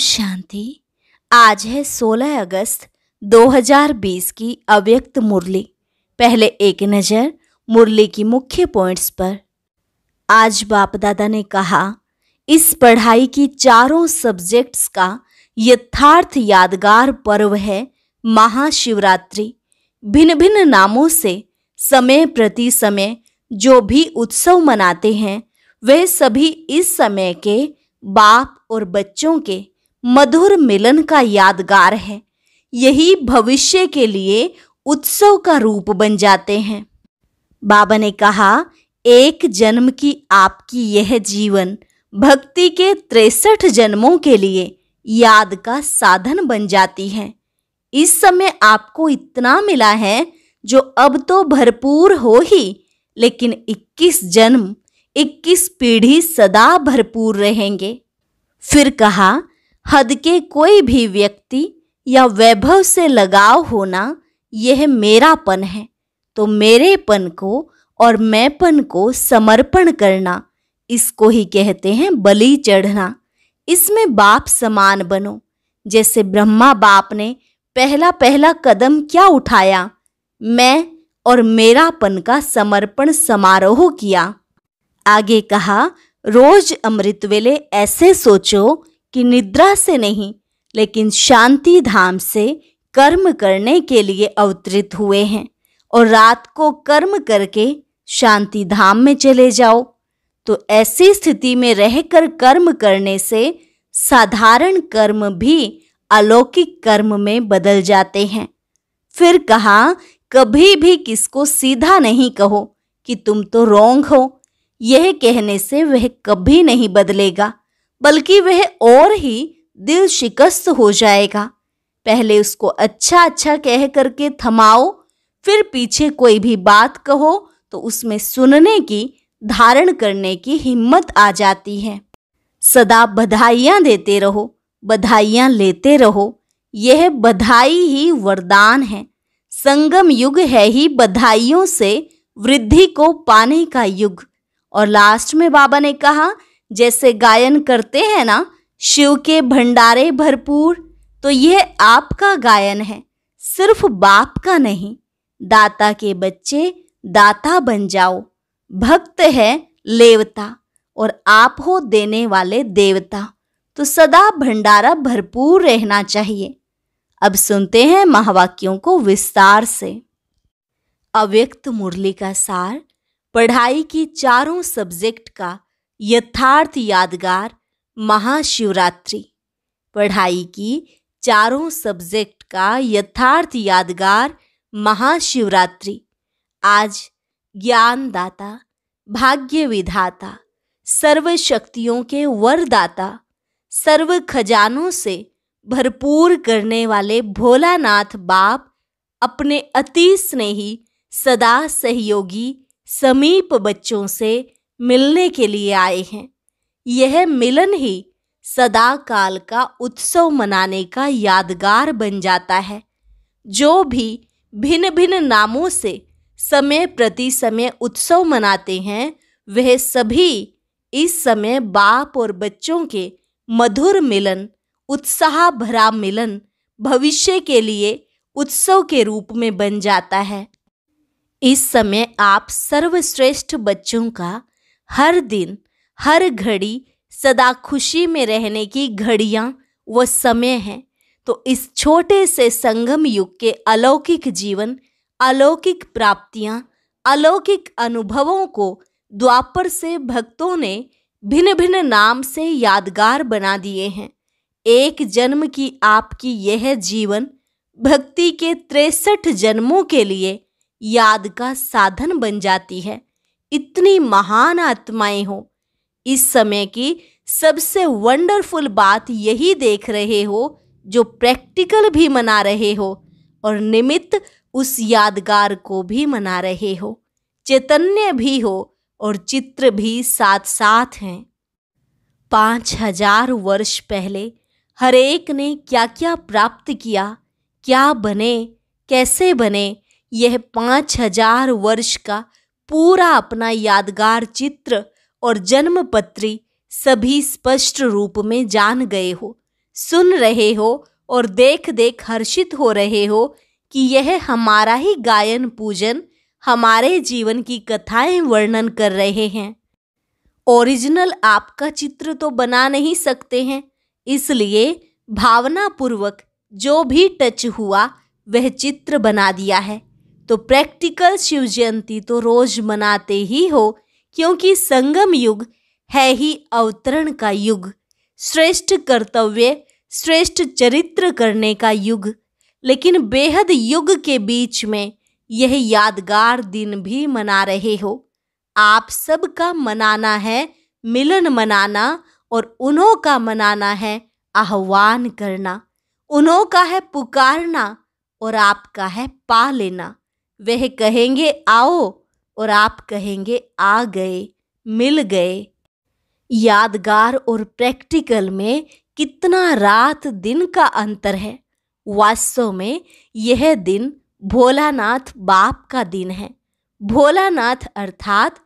शांति आज है 16 अगस्त 2020 की अव्यक्त मुरली पहले एक नज़र मुरली की मुख्य पॉइंट्स पर आज बाप दादा ने कहा इस पढ़ाई की चारों सब्जेक्ट्स का यथार्थ यादगार पर्व है महाशिवरात्रि भिन्न भिन्न नामों से समय प्रति समय जो भी उत्सव मनाते हैं वे सभी इस समय के बाप और बच्चों के मधुर मिलन का यादगार है यही भविष्य के लिए उत्सव का रूप बन जाते हैं बाबा ने कहा एक जन्म की आपकी यह जीवन भक्ति के तिरसठ जन्मों के लिए याद का साधन बन जाती है इस समय आपको इतना मिला है जो अब तो भरपूर हो ही लेकिन 21 जन्म 21 पीढ़ी सदा भरपूर रहेंगे फिर कहा हद के कोई भी व्यक्ति या वैभव से लगाव होना यह मेरापन है तो मेरेपन को और मैंपन को समर्पण करना इसको ही कहते हैं बलि चढ़ना इसमें बाप समान बनो जैसे ब्रह्मा बाप ने पहला पहला कदम क्या उठाया मैं और मेरापन का समर्पण समारोह किया आगे कहा रोज अमृत वेले ऐसे सोचो कि निद्रा से नहीं लेकिन शांति धाम से कर्म करने के लिए अवतरित हुए हैं और रात को कर्म करके शांति धाम में चले जाओ तो ऐसी स्थिति में रहकर कर्म करने से साधारण कर्म भी अलौकिक कर्म में बदल जाते हैं फिर कहा कभी भी किसको सीधा नहीं कहो कि तुम तो रोंग हो यह कहने से वह कभी नहीं बदलेगा बल्कि वह और ही दिल शिकस्त हो जाएगा पहले उसको अच्छा अच्छा कह करके थमाओ फिर पीछे कोई भी बात कहो तो उसमें सुनने की धारण करने की हिम्मत आ जाती है सदा बधाइयाँ देते रहो बधाइयाँ लेते रहो यह बधाई ही वरदान है संगम युग है ही बधाइयों से वृद्धि को पाने का युग और लास्ट में बाबा ने कहा जैसे गायन करते हैं ना शिव के भंडारे भरपूर तो यह आपका गायन है सिर्फ बाप का नहीं दाता के बच्चे दाता बन जाओ भक्त है लेवता और आप हो देने वाले देवता तो सदा भंडारा भरपूर रहना चाहिए अब सुनते हैं महावाक्यों को विस्तार से अव्यक्त मुरली का सार पढ़ाई की चारों सब्जेक्ट का यथार्थ यादगार महाशिवरात्रि पढ़ाई की चारों सब्जेक्ट का यथार्थ यादगार महाशिवरात्रि आज ज्ञानदाता भाग्य विधाता सर्व शक्तियों के वरदाता सर्व खजानों से भरपूर करने वाले भोलानाथ बाप अपने अति स्नेही सदा सहयोगी समीप बच्चों से मिलने के लिए आए हैं यह मिलन ही सदा काल का उत्सव मनाने का यादगार बन जाता है जो भी भिन्न भिन्न नामों से समय प्रति समय उत्सव मनाते हैं वह सभी इस समय बाप और बच्चों के मधुर मिलन उत्साह भरा मिलन भविष्य के लिए उत्सव के रूप में बन जाता है इस समय आप सर्वश्रेष्ठ बच्चों का हर दिन हर घड़ी सदा खुशी में रहने की घड़ियाँ व समय हैं तो इस छोटे से संगम युग के अलौकिक जीवन अलौकिक प्राप्तियाँ अलौकिक अनुभवों को द्वापर से भक्तों ने भिन्न भिन्न नाम से यादगार बना दिए हैं एक जन्म की आपकी यह जीवन भक्ति के तिरसठ जन्मों के लिए याद का साधन बन जाती है इतनी महान आत्माएं हो इस समय की सबसे वंडरफुल बात यही देख रहे हो जो प्रैक्टिकल भी मना रहे हो और निमित्त उस यादगार को भी मना रहे हो चैतन्य भी हो और चित्र भी साथ साथ हैं पाँच हजार वर्ष पहले हरेक ने क्या क्या प्राप्त किया क्या बने कैसे बने यह पाँच हजार वर्ष का पूरा अपना यादगार चित्र और जन्म पत्री सभी स्पष्ट रूप में जान गए हो सुन रहे हो और देख देख हर्षित हो रहे हो कि यह हमारा ही गायन पूजन हमारे जीवन की कथाएं वर्णन कर रहे हैं ओरिजिनल आपका चित्र तो बना नहीं सकते हैं इसलिए भावनापूर्वक जो भी टच हुआ वह चित्र बना दिया है तो प्रैक्टिकल शिव जयंती तो रोज मनाते ही हो क्योंकि संगम युग है ही अवतरण का युग श्रेष्ठ कर्तव्य श्रेष्ठ चरित्र करने का युग लेकिन बेहद युग के बीच में यह यादगार दिन भी मना रहे हो आप सबका मनाना है मिलन मनाना और उन्हों का मनाना है आह्वान करना उन्हों का है पुकारना और आपका है पा लेना वह कहेंगे आओ और आप कहेंगे आ गए मिल गए यादगार और प्रैक्टिकल में कितना रात दिन का अंतर है वास्तव में यह दिन भोलानाथ बाप का दिन है भोलानाथ अर्थात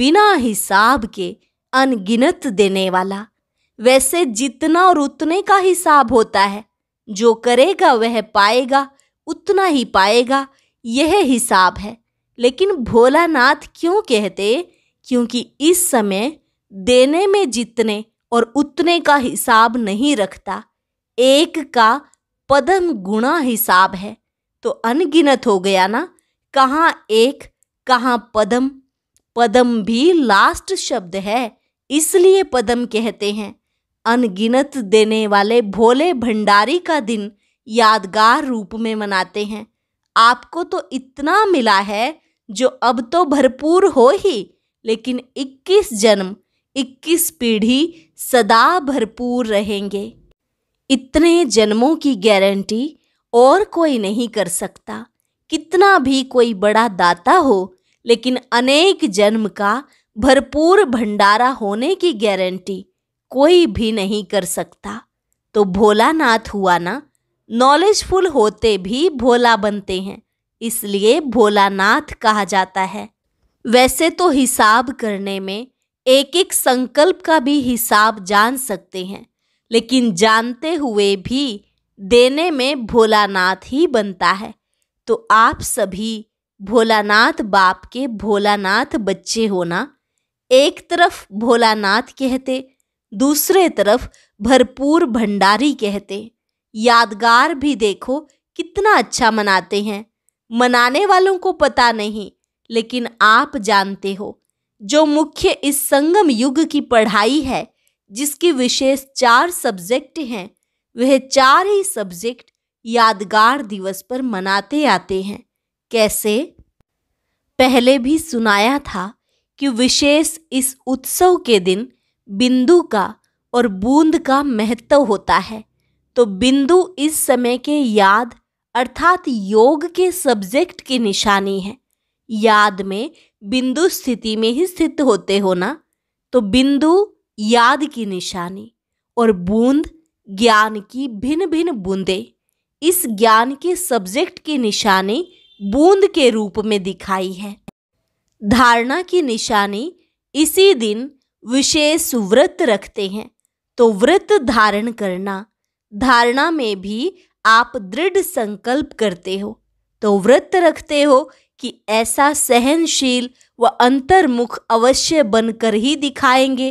बिना हिसाब के अनगिनत देने वाला वैसे जितना और उतने का हिसाब होता है जो करेगा वह पाएगा उतना ही पाएगा यह हिसाब है लेकिन भोलानाथ क्यों कहते क्योंकि इस समय देने में जितने और उतने का हिसाब नहीं रखता एक का पदम गुणा हिसाब है तो अनगिनत हो गया ना कहाँ एक कहाँ पदम पदम भी लास्ट शब्द है इसलिए पदम कहते हैं अनगिनत देने वाले भोले भंडारी का दिन यादगार रूप में मनाते हैं आपको तो इतना मिला है जो अब तो भरपूर हो ही लेकिन 21 जन्म 21 पीढ़ी सदा भरपूर रहेंगे इतने जन्मों की गारंटी और कोई नहीं कर सकता कितना भी कोई बड़ा दाता हो लेकिन अनेक जन्म का भरपूर भंडारा होने की गारंटी कोई भी नहीं कर सकता तो भोलानाथ हुआ ना नॉलेजफुल होते भी भोला बनते हैं इसलिए भोलानाथ कहा जाता है वैसे तो हिसाब करने में एक एक संकल्प का भी हिसाब जान सकते हैं लेकिन जानते हुए भी देने में भोलानाथ ही बनता है तो आप सभी भोलानाथ बाप के भोलानाथ बच्चे होना एक तरफ भोलानाथ कहते दूसरे तरफ भरपूर भंडारी कहते यादगार भी देखो कितना अच्छा मनाते हैं मनाने वालों को पता नहीं लेकिन आप जानते हो जो मुख्य इस संगम युग की पढ़ाई है जिसकी विशेष चार सब्जेक्ट हैं वह चार ही सब्जेक्ट यादगार दिवस पर मनाते आते हैं कैसे पहले भी सुनाया था कि विशेष इस उत्सव के दिन बिंदु का और बूंद का महत्व होता है तो बिंदु इस समय के याद अर्थात योग के सब्जेक्ट की निशानी है याद में बिंदु स्थिति में ही स्थित होते हो ना तो बिंदु याद की निशानी और बूंद ज्ञान की भिन्न भिन्न बूंदें इस ज्ञान के सब्जेक्ट की निशानी बूंद के रूप में दिखाई है धारणा की निशानी इसी दिन विशेष व्रत रखते हैं तो व्रत धारण करना धारणा में भी आप दृढ़ संकल्प करते हो तो व्रत रखते हो कि ऐसा सहनशील व अंतर्मुख अवश्य बनकर ही दिखाएंगे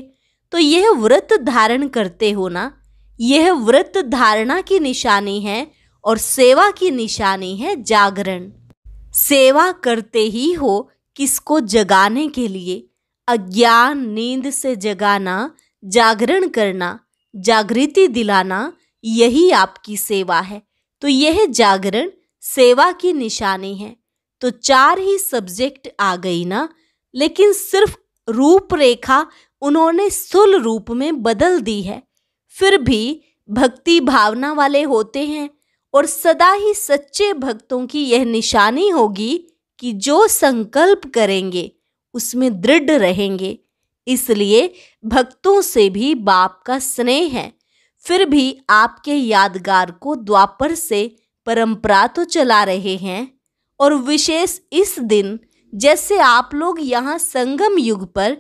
तो यह व्रत धारण करते हो ना यह व्रत धारणा की निशानी है और सेवा की निशानी है जागरण सेवा करते ही हो किसको जगाने के लिए अज्ञान नींद से जगाना जागरण करना जागृति दिलाना यही आपकी सेवा है तो यह जागरण सेवा की निशानी है तो चार ही सब्जेक्ट आ गई ना लेकिन सिर्फ रूपरेखा उन्होंने सुल रूप में बदल दी है फिर भी भक्ति भावना वाले होते हैं और सदा ही सच्चे भक्तों की यह निशानी होगी कि जो संकल्प करेंगे उसमें दृढ़ रहेंगे इसलिए भक्तों से भी बाप का स्नेह है फिर भी आपके यादगार को द्वापर से परंपरा तो चला रहे हैं और विशेष इस दिन जैसे आप लोग यहाँ संगम युग पर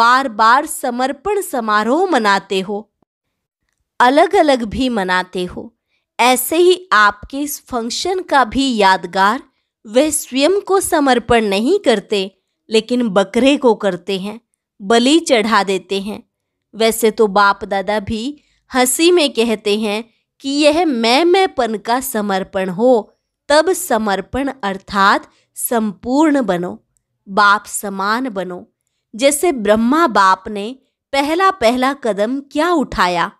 बार बार समर्पण समारोह मनाते हो अलग अलग भी मनाते हो ऐसे ही आपके इस फंक्शन का भी यादगार वह स्वयं को समर्पण नहीं करते लेकिन बकरे को करते हैं बलि चढ़ा देते हैं वैसे तो बाप दादा भी हंसी में कहते हैं कि यह मैं मैंपन का समर्पण हो तब समर्पण अर्थात संपूर्ण बनो बाप समान बनो जैसे ब्रह्मा बाप ने पहला पहला कदम क्या उठाया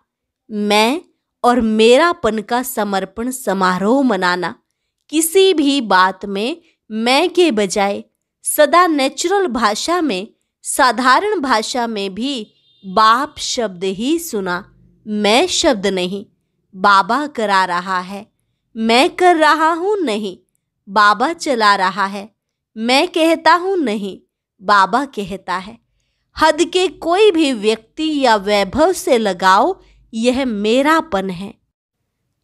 मैं और मेरापन का समर्पण समारोह मनाना किसी भी बात में मैं के बजाय सदा नेचुरल भाषा में साधारण भाषा में भी बाप शब्द ही सुना मैं शब्द नहीं बाबा करा रहा है मैं कर रहा हूँ नहीं बाबा चला रहा है मैं कहता हूँ नहीं बाबा कहता है हद के कोई भी व्यक्ति या वैभव से लगाओ यह मेरापन है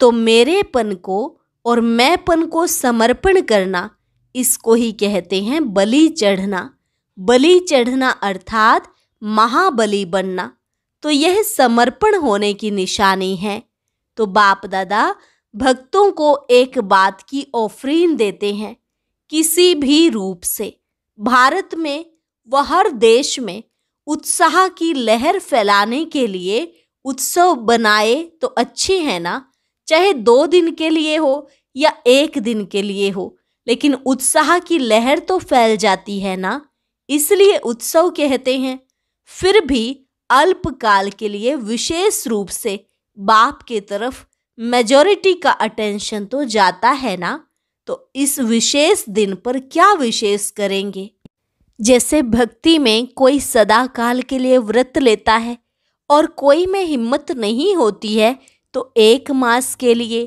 तो मेरेपन को और मैंपन को समर्पण करना इसको ही कहते हैं बलि चढ़ना बलि चढ़ना अर्थात महाबली बनना तो यह समर्पण होने की निशानी है तो बाप दादा भक्तों को एक बात की ऑफरीन देते हैं किसी भी रूप से भारत में व हर देश में उत्साह की लहर फैलाने के लिए उत्सव बनाए तो अच्छे हैं ना चाहे दो दिन के लिए हो या एक दिन के लिए हो लेकिन उत्साह की लहर तो फैल जाती है ना इसलिए उत्सव कहते हैं फिर भी अल्पकाल के लिए विशेष रूप से बाप के तरफ मेजॉरिटी का अटेंशन तो जाता है ना तो इस विशेष दिन पर क्या विशेष करेंगे जैसे भक्ति में कोई सदा काल के लिए व्रत लेता है और कोई में हिम्मत नहीं होती है तो एक मास के लिए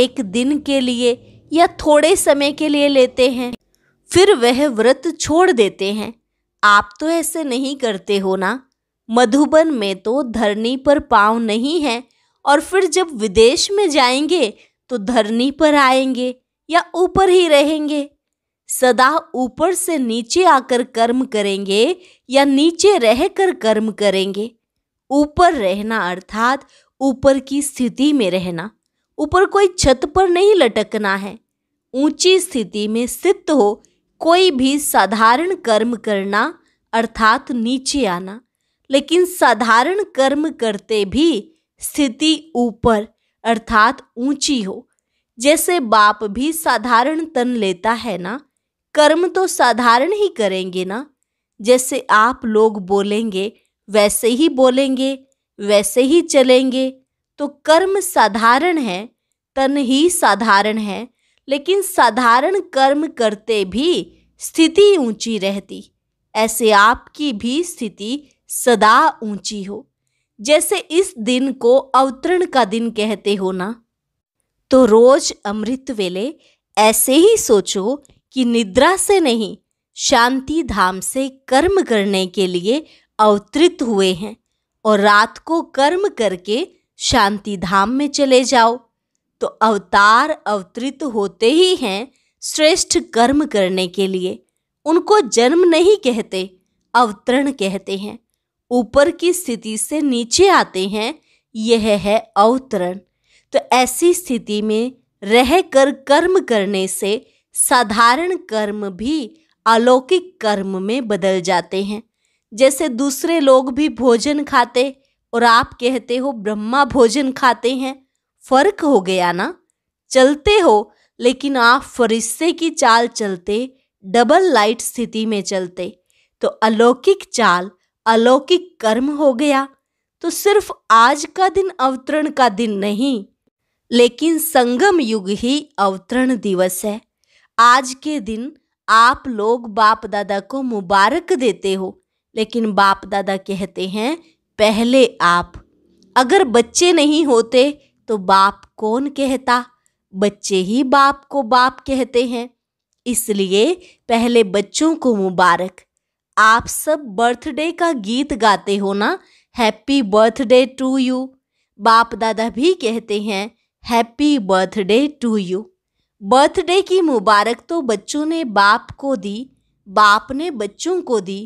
एक दिन के लिए या थोड़े समय के लिए लेते हैं फिर वह व्रत छोड़ देते हैं आप तो ऐसे नहीं करते हो ना मधुबन में तो धरनी पर पाँव नहीं है और फिर जब विदेश में जाएंगे तो धरनी पर आएंगे या ऊपर ही रहेंगे सदा ऊपर से नीचे आकर कर्म करेंगे या नीचे रहकर कर्म करेंगे ऊपर रहना अर्थात ऊपर की स्थिति में रहना ऊपर कोई छत पर नहीं लटकना है ऊंची स्थिति में स्थित हो कोई भी साधारण कर्म करना अर्थात नीचे आना लेकिन साधारण कर्म करते भी स्थिति ऊपर अर्थात ऊंची हो जैसे बाप भी साधारण तन लेता है ना कर्म तो साधारण ही करेंगे ना जैसे आप लोग बोलेंगे वैसे ही बोलेंगे वैसे ही चलेंगे तो कर्म साधारण है तन ही साधारण है लेकिन साधारण कर्म करते भी स्थिति ऊंची रहती ऐसे आपकी भी स्थिति सदा ऊंची हो जैसे इस दिन को अवतरण का दिन कहते हो ना तो रोज अमृत वेले ऐसे ही सोचो कि निद्रा से नहीं शांति धाम से कर्म करने के लिए अवतरित हुए हैं और रात को कर्म करके शांति धाम में चले जाओ तो अवतार अवतरित होते ही हैं श्रेष्ठ कर्म करने के लिए उनको जन्म नहीं कहते अवतरण कहते हैं ऊपर की स्थिति से नीचे आते हैं यह है अवतरण तो ऐसी स्थिति में रह कर कर्म करने से साधारण कर्म भी अलौकिक कर्म में बदल जाते हैं जैसे दूसरे लोग भी भोजन खाते और आप कहते हो ब्रह्मा भोजन खाते हैं फर्क हो गया ना चलते हो लेकिन आप फरिश्ते की चाल चलते डबल लाइट स्थिति में चलते तो अलौकिक चाल अलौकिक कर्म हो गया तो सिर्फ आज का दिन अवतरण का दिन नहीं लेकिन संगम युग ही अवतरण दिवस है आज के दिन आप लोग बाप दादा को मुबारक देते हो लेकिन बाप दादा कहते हैं पहले आप अगर बच्चे नहीं होते तो बाप कौन कहता बच्चे ही बाप को बाप कहते हैं इसलिए पहले बच्चों को मुबारक आप सब बर्थडे का गीत गाते हो ना हैप्पी बर्थडे टू यू बाप दादा भी कहते हैं happy birthday to you birthday की मुबारक तो बच्चों ने बाप को दी बाप ने बच्चों को दी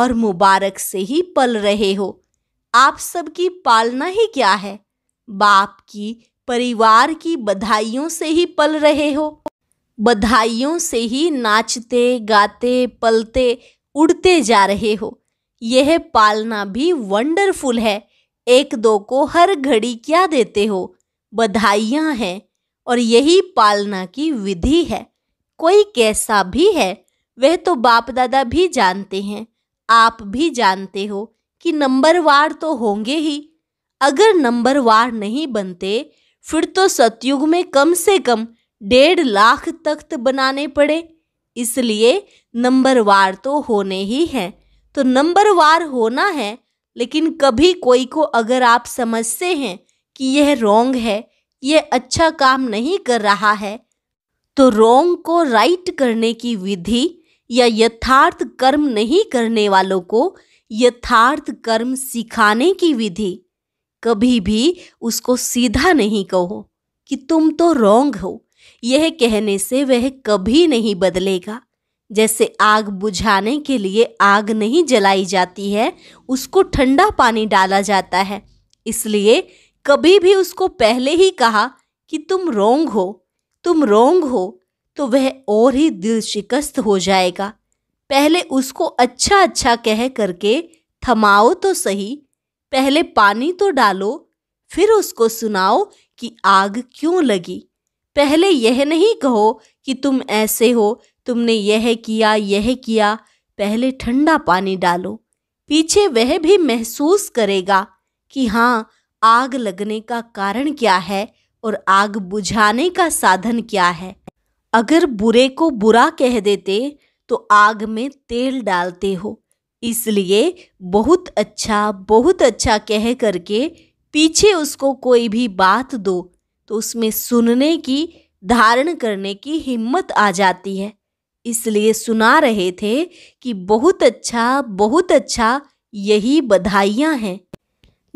और मुबारक से ही पल रहे हो आप सबकी पालना ही क्या है बाप की परिवार की बधाइयों से ही पल रहे हो बधाइयों से ही नाचते गाते पलते उड़ते जा रहे हो यह पालना भी वंडरफुल है एक दो को हर घड़ी क्या देते हो बधाइयाँ हैं और यही पालना की विधि है कोई कैसा भी है वह तो बाप दादा भी जानते हैं आप भी जानते हो कि नंबरवार तो होंगे ही अगर नंबरवार नहीं बनते फिर तो सतयुग में कम से कम डेढ़ लाख तख्त बनाने पड़े इसलिए नंबरवार तो होने ही हैं तो नंबरवार होना है लेकिन कभी कोई को अगर आप समझते हैं कि यह रोंग है यह अच्छा काम नहीं कर रहा है तो रोंग को राइट करने की विधि या यथार्थ कर्म नहीं करने वालों को यथार्थ कर्म सिखाने की विधि कभी भी उसको सीधा नहीं कहो कि तुम तो रोंग हो यह कहने से वह कभी नहीं बदलेगा जैसे आग बुझाने के लिए आग नहीं जलाई जाती है उसको ठंडा पानी डाला जाता है इसलिए कभी भी उसको पहले ही कहा कि तुम रोंग हो तुम रोंग हो तो वह और ही दिल शिकस्त हो जाएगा पहले उसको अच्छा अच्छा कह करके थमाओ तो सही पहले पानी तो डालो फिर उसको सुनाओ कि आग क्यों लगी पहले यह नहीं कहो कि तुम ऐसे हो तुमने यह किया यह किया पहले ठंडा पानी डालो पीछे वह भी महसूस करेगा कि हाँ आग लगने का कारण क्या है और आग बुझाने का साधन क्या है अगर बुरे को बुरा कह देते तो आग में तेल डालते हो इसलिए बहुत अच्छा बहुत अच्छा कह करके पीछे उसको कोई भी बात दो तो उसमें सुनने की धारण करने की हिम्मत आ जाती है इसलिए सुना रहे थे कि बहुत अच्छा बहुत अच्छा यही बधाइयाँ हैं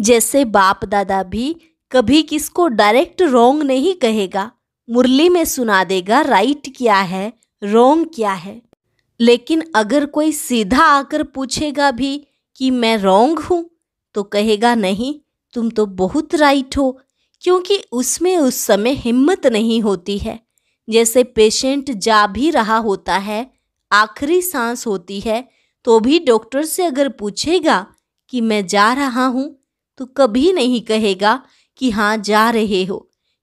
जैसे बाप दादा भी कभी किसको डायरेक्ट रोंग नहीं कहेगा मुरली में सुना देगा राइट क्या है रोंग क्या है लेकिन अगर कोई सीधा आकर पूछेगा भी कि मैं रोंग हूँ तो कहेगा नहीं तुम तो बहुत राइट हो क्योंकि उसमें उस समय हिम्मत नहीं होती है जैसे पेशेंट जा भी रहा होता है आखिरी सांस होती है तो भी डॉक्टर से अगर पूछेगा कि मैं जा रहा हूँ तो कभी नहीं कहेगा कि हाँ जा रहे हो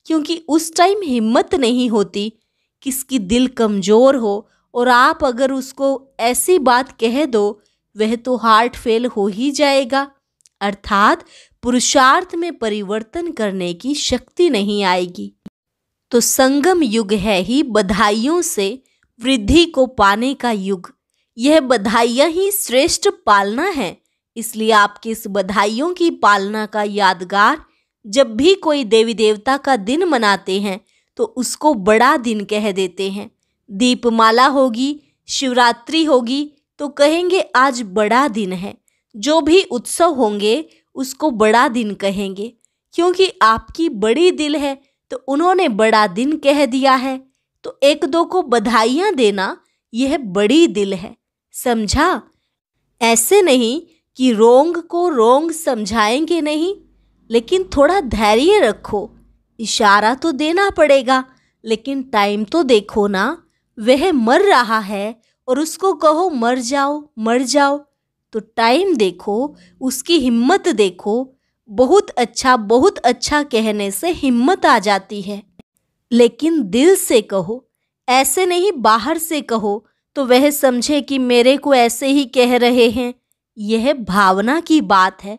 क्योंकि उस टाइम हिम्मत नहीं होती किसकी दिल कमज़ोर हो और आप अगर उसको ऐसी बात कह दो वह तो हार्ट फेल हो ही जाएगा अर्थात पुरुषार्थ में परिवर्तन करने की शक्ति नहीं आएगी तो संगम युग है ही बधाइयों से वृद्धि को पाने का युग यह बधाइयाँ ही श्रेष्ठ पालना है इसलिए आपकी इस बधाइयों की पालना का यादगार जब भी कोई देवी देवता का दिन मनाते हैं तो उसको बड़ा दिन कह देते हैं दीपमाला होगी शिवरात्रि होगी तो कहेंगे आज बड़ा दिन है जो भी उत्सव होंगे उसको बड़ा दिन कहेंगे क्योंकि आपकी बड़ी दिल है तो उन्होंने बड़ा दिन कह दिया है तो एक दो को बधाइयाँ देना यह बड़ी दिल है समझा ऐसे नहीं कि रोंग को रोंग समझाएंगे नहीं लेकिन थोड़ा धैर्य रखो इशारा तो देना पड़ेगा लेकिन टाइम तो देखो ना वह मर रहा है और उसको कहो मर जाओ मर जाओ तो टाइम देखो उसकी हिम्मत देखो बहुत अच्छा बहुत अच्छा कहने से हिम्मत आ जाती है लेकिन दिल से कहो ऐसे नहीं बाहर से कहो तो वह समझे कि मेरे को ऐसे ही कह रहे हैं यह भावना की बात है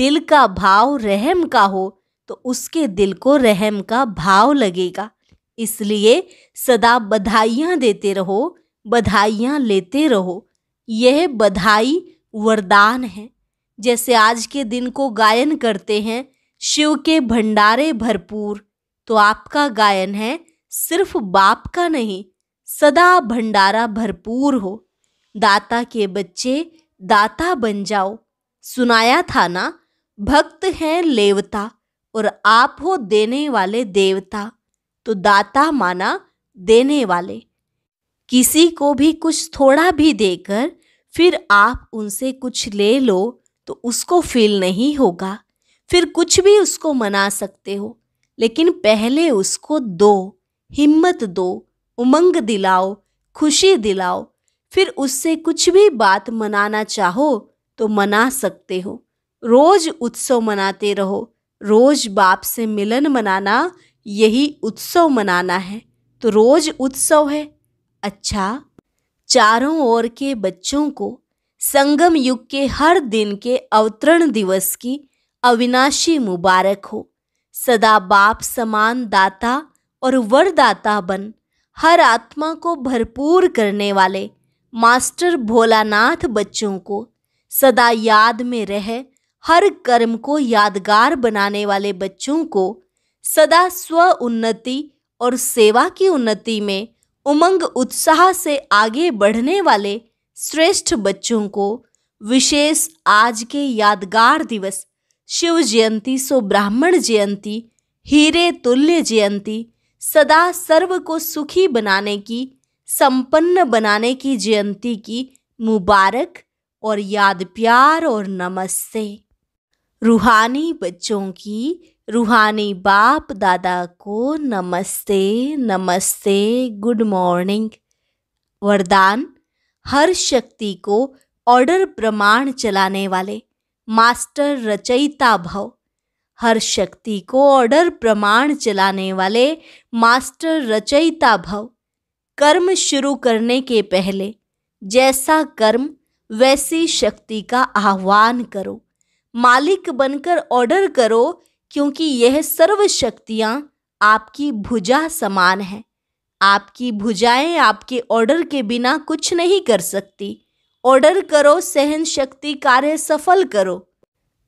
दिल का भाव रहम का हो तो उसके दिल को रहम का भाव लगेगा इसलिए सदा बधाइयाँ देते रहो बधाइयाँ लेते रहो यह बधाई वरदान है जैसे आज के दिन को गायन करते हैं शिव के भंडारे भरपूर तो आपका गायन है सिर्फ बाप का नहीं सदा भंडारा भरपूर हो दाता के बच्चे दाता बन जाओ सुनाया था ना भक्त हैं लेवता और आप हो देने वाले देवता तो दाता माना देने वाले किसी को भी कुछ थोड़ा भी देकर फिर आप उनसे कुछ ले लो तो उसको फील नहीं होगा फिर कुछ भी उसको मना सकते हो लेकिन पहले उसको दो हिम्मत दो उमंग दिलाओ खुशी दिलाओ फिर उससे कुछ भी बात मनाना चाहो तो मना सकते हो रोज उत्सव मनाते रहो रोज बाप से मिलन मनाना यही उत्सव मनाना है तो रोज उत्सव है अच्छा चारों ओर के बच्चों को संगम युग के हर दिन के अवतरण दिवस की अविनाशी मुबारक हो सदा बाप समान दाता और वरदाता बन हर आत्मा को भरपूर करने वाले मास्टर भोलानाथ बच्चों को सदा याद में रह हर कर्म को यादगार बनाने वाले बच्चों को सदा स्व उन्नति और सेवा की उन्नति में उमंग उत्साह से आगे बढ़ने वाले श्रेष्ठ बच्चों को विशेष आज के यादगार दिवस शिव जयंती सो ब्राह्मण जयंती हीरे तुल्य जयंती सदा सर्व को सुखी बनाने की संपन्न बनाने की जयंती की मुबारक और याद प्यार और नमस्ते रूहानी बच्चों की रूहानी बाप दादा को नमस्ते नमस्ते गुड मॉर्निंग वरदान हर शक्ति को ऑर्डर प्रमाण चलाने वाले मास्टर रचयिता भव हर शक्ति को ऑर्डर प्रमाण चलाने वाले मास्टर रचयिता भव कर्म शुरू करने के पहले जैसा कर्म वैसी शक्ति का आह्वान करो मालिक बनकर ऑर्डर करो क्योंकि यह सर्वशक्तियाँ आपकी भुजा समान है आपकी भुजाएं आपके ऑर्डर के बिना कुछ नहीं कर सकती ऑर्डर करो सहन शक्ति कार्य सफल करो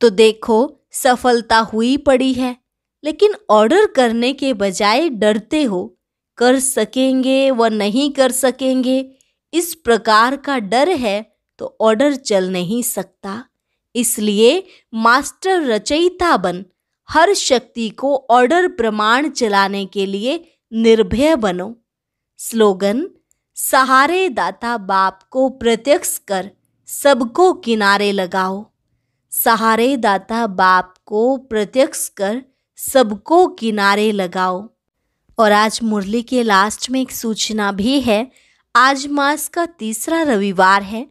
तो देखो सफलता हुई पड़ी है लेकिन ऑर्डर करने के बजाय डरते हो कर सकेंगे व नहीं कर सकेंगे इस प्रकार का डर है तो ऑर्डर चल नहीं सकता इसलिए मास्टर रचयिता बन हर शक्ति को ऑर्डर प्रमाण चलाने के लिए निर्भय बनो स्लोगन सहारे दाता बाप को प्रत्यक्ष कर सबको किनारे लगाओ सहारे दाता बाप को प्रत्यक्ष कर सबको किनारे लगाओ और आज मुरली के लास्ट में एक सूचना भी है आज मास का तीसरा रविवार है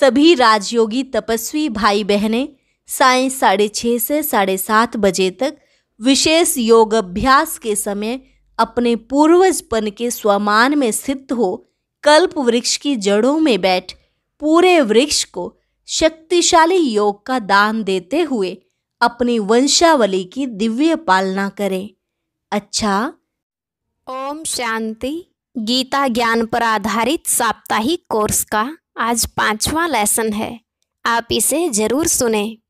सभी राजयोगी तपस्वी भाई बहनें साय साढ़े छः से साढ़े सात बजे तक विशेष योग अभ्यास के समय अपने पूर्वजपन के स्वमान में स्थित हो कल्प वृक्ष की जड़ों में बैठ पूरे वृक्ष को शक्तिशाली योग का दान देते हुए अपनी वंशावली की दिव्य पालना करें अच्छा ओम शांति गीता ज्ञान पर आधारित साप्ताहिक कोर्स का आज पांचवा लेसन है आप इसे जरूर सुने